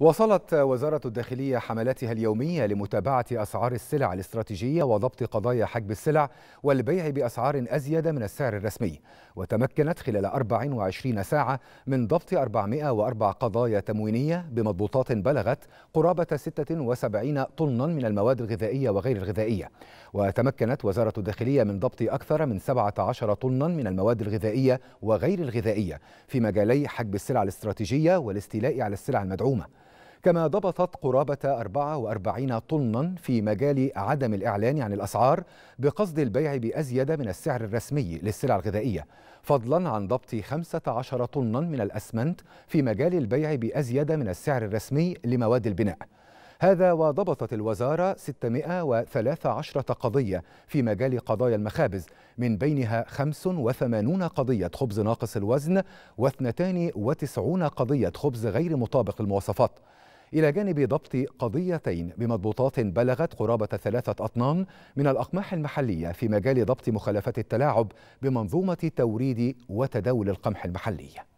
وصلت وزارة الداخلية حملاتها اليومية لمتابعة أسعار السلع الاستراتيجية وضبط قضايا حجب السلع والبيع بأسعار أزيد من السعر الرسمي وتمكنت خلال 24 ساعة من ضبط 404 قضايا تموينية بمضبوطات بلغت قرابة 76 طنا من المواد الغذائية وغير الغذائية وتمكنت وزارة الداخلية من ضبط أكثر من 17 طنا من المواد الغذائية وغير الغذائية في مجالي حجب السلع الاستراتيجية والاستيلاء على السلع المدعومة كما ضبطت قرابة 44 طنا في مجال عدم الإعلان عن الأسعار بقصد البيع بأزيد من السعر الرسمي للسلع الغذائية فضلا عن ضبط 15 طنا من الأسمنت في مجال البيع بأزيد من السعر الرسمي لمواد البناء هذا وضبطت الوزارة 613 قضية في مجال قضايا المخابز من بينها 85 قضية خبز ناقص الوزن و92 قضية خبز غير مطابق المواصفات إلى جانب ضبط قضيتين بمضبوطات بلغت قرابة ثلاثة أطنان من الأقماح المحلية في مجال ضبط مخالفات التلاعب بمنظومة توريد وتداول القمح المحلي